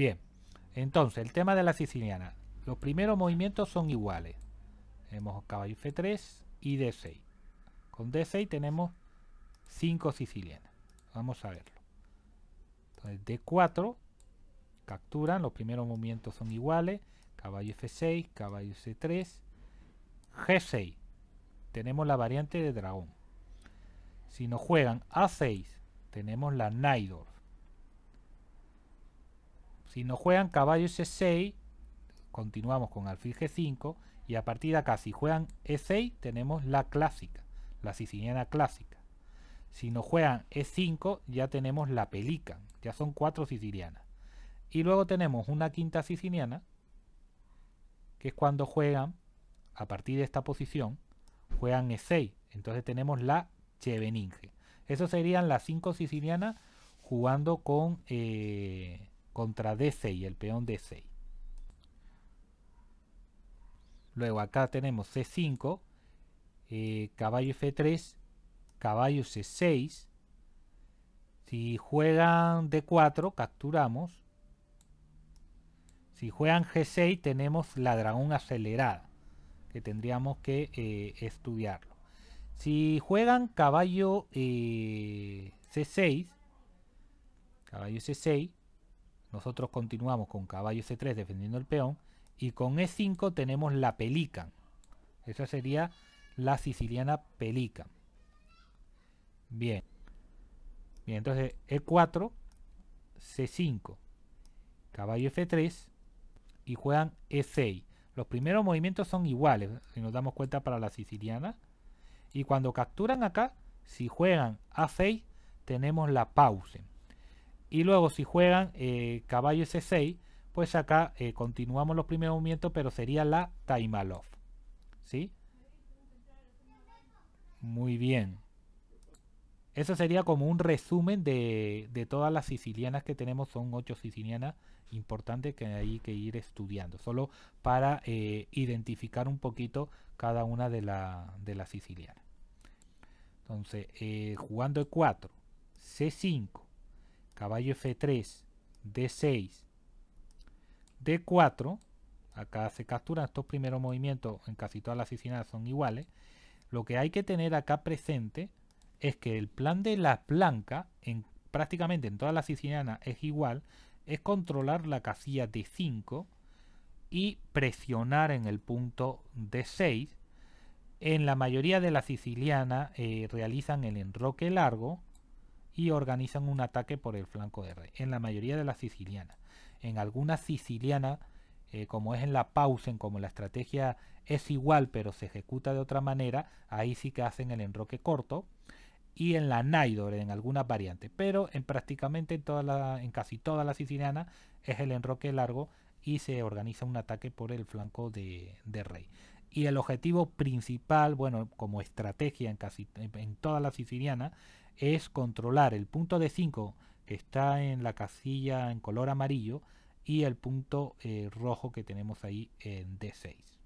Bien, entonces el tema de la siciliana. Los primeros movimientos son iguales. Tenemos caballo F3 y D6. Con D6 tenemos 5 sicilianas. Vamos a verlo. Entonces D4 capturan, los primeros movimientos son iguales. Caballo F6, caballo C3. G6 tenemos la variante de dragón. Si nos juegan A6 tenemos la naidorf si nos juegan caballo C6, continuamos con alfil G5 y a partir de acá, si juegan E6, tenemos la clásica, la siciliana clásica. Si nos juegan E5, ya tenemos la pelica, ya son cuatro sicilianas. Y luego tenemos una quinta siciliana, que es cuando juegan, a partir de esta posición, juegan E6. Entonces tenemos la cheveninge. Eso serían las cinco sicilianas jugando con eh, contra D6, el peón D6. Luego acá tenemos C5, eh, caballo F3, caballo C6. Si juegan D4, capturamos. Si juegan G6, tenemos la dragón acelerada, que tendríamos que eh, estudiarlo. Si juegan caballo eh, C6, caballo C6, nosotros continuamos con caballo C3 defendiendo el peón y con E5 tenemos la pelican. Esa sería la siciliana pelican. Bien. Bien, entonces E4, C5, caballo F3 y juegan E6. Los primeros movimientos son iguales, si nos damos cuenta para la siciliana. Y cuando capturan acá, si juegan A6, tenemos la pausa. Y luego si juegan eh, caballo c6, pues acá eh, continuamos los primeros movimientos, pero sería la love ¿Sí? Muy bien. Eso sería como un resumen de, todas las sicilianas que tenemos. Son ocho sicilianas importantes que hay que ir estudiando. Solo para eh, identificar un poquito cada una de, las sicilianas. Entonces, jugando E4, C5, caballo F3, D6, D4, acá se capturan estos primeros movimientos, en casi todas las sicilianas son iguales, lo que hay que tener acá presente es que el plan de la planca en, prácticamente en todas las sicilianas es igual, es controlar la casilla D5 y presionar en el punto D6. En la mayoría de las sicilianas eh, realizan el enroque largo y organizan un ataque por el flanco de rey, en la mayoría de las sicilianas. En algunas sicilianas, eh, como es en la Pausen, como la estrategia es igual pero se ejecuta de otra manera, ahí sí que hacen el enroque corto, y en la Naidor en algunas variantes, pero en prácticamente toda la, en casi todas las sicilianas es el enroque largo y se organiza un ataque por el flanco de, de rey. Y el objetivo principal, bueno, como estrategia en casi en toda la siciliana, es controlar el punto de 5 que está en la casilla en color amarillo y el punto eh, rojo que tenemos ahí en D6.